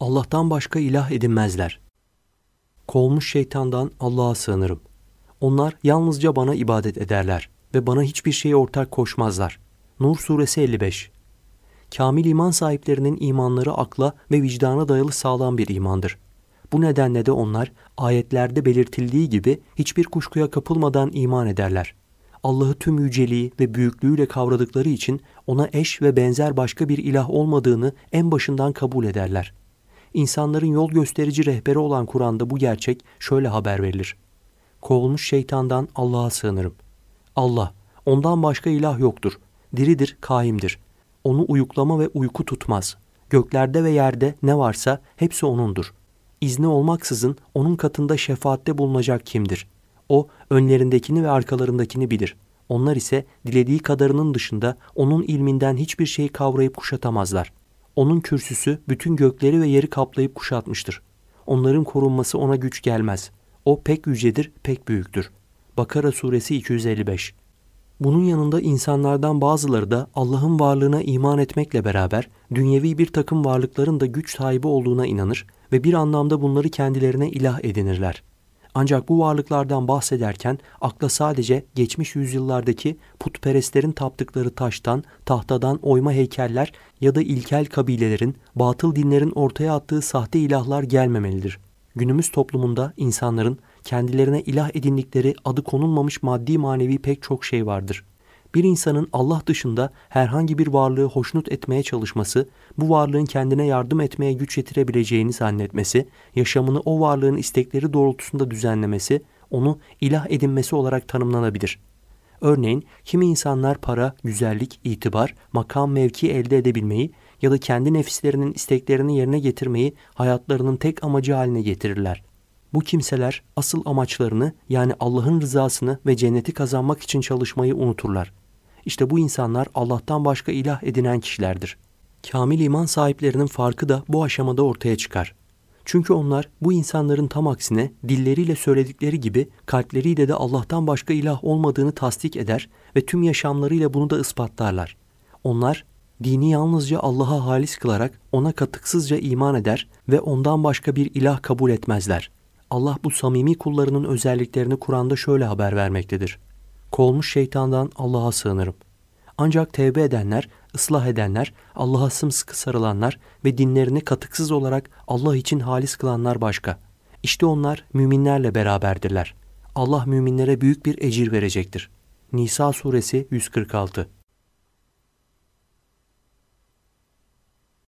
Allah'tan başka ilah edinmezler. Kovmuş şeytandan Allah'a sığınırım. Onlar yalnızca bana ibadet ederler ve bana hiçbir şeye ortak koşmazlar. Nur suresi 55 Kamil iman sahiplerinin imanları akla ve vicdana dayalı sağlam bir imandır. Bu nedenle de onlar ayetlerde belirtildiği gibi hiçbir kuşkuya kapılmadan iman ederler. Allah'ı tüm yüceliği ve büyüklüğüyle kavradıkları için ona eş ve benzer başka bir ilah olmadığını en başından kabul ederler.'' İnsanların yol gösterici rehberi olan Kur'an'da bu gerçek şöyle haber verilir. Kovulmuş şeytandan Allah'a sığınırım. Allah, ondan başka ilah yoktur. Diridir, kaimdir. Onu uyuklama ve uyku tutmaz. Göklerde ve yerde ne varsa hepsi O'nundur. İzni olmaksızın O'nun katında şefaatte bulunacak kimdir? O, önlerindekini ve arkalarındakini bilir. Onlar ise dilediği kadarının dışında O'nun ilminden hiçbir şeyi kavrayıp kuşatamazlar.'' Onun kürsüsü bütün gökleri ve yeri kaplayıp kuşatmıştır. Onların korunması ona güç gelmez. O pek yücedir, pek büyüktür. Bakara suresi 255 bunun yanında insanlardan bazıları da Allah'ın varlığına iman etmekle beraber dünyevi bir takım varlıkların da güç sahibi olduğuna inanır ve bir anlamda bunları kendilerine ilah edinirler. Ancak bu varlıklardan bahsederken akla sadece geçmiş yüzyıllardaki putperestlerin taptıkları taştan, tahtadan oyma heykeller ya da ilkel kabilelerin, batıl dinlerin ortaya attığı sahte ilahlar gelmemelidir. Günümüz toplumunda insanların kendilerine ilah edindikleri adı konulmamış maddi manevi pek çok şey vardır. Bir insanın Allah dışında herhangi bir varlığı hoşnut etmeye çalışması, bu varlığın kendine yardım etmeye güç yetirebileceğini zannetmesi, yaşamını o varlığın istekleri doğrultusunda düzenlemesi, onu ilah edinmesi olarak tanımlanabilir. Örneğin kimi insanlar para, güzellik, itibar, makam, mevki elde edebilmeyi ya da kendi nefislerinin isteklerini yerine getirmeyi hayatlarının tek amacı haline getirirler. Bu kimseler asıl amaçlarını yani Allah'ın rızasını ve cenneti kazanmak için çalışmayı unuturlar. İşte bu insanlar Allah'tan başka ilah edinen kişilerdir. Kamil iman sahiplerinin farkı da bu aşamada ortaya çıkar. Çünkü onlar bu insanların tam aksine dilleriyle söyledikleri gibi kalpleriyle de Allah'tan başka ilah olmadığını tasdik eder ve tüm yaşamlarıyla bunu da ispatlarlar. Onlar dini yalnızca Allah'a halis kılarak ona katıksızca iman eder ve ondan başka bir ilah kabul etmezler. Allah bu samimi kullarının özelliklerini Kur'an'da şöyle haber vermektedir. Kovulmuş şeytandan Allah'a sığınırım. Ancak tevbe edenler, ıslah edenler, Allah'a sımsıkı sarılanlar ve dinlerini katıksız olarak Allah için halis kılanlar başka. İşte onlar müminlerle beraberdirler. Allah müminlere büyük bir ecir verecektir. Nisa suresi 146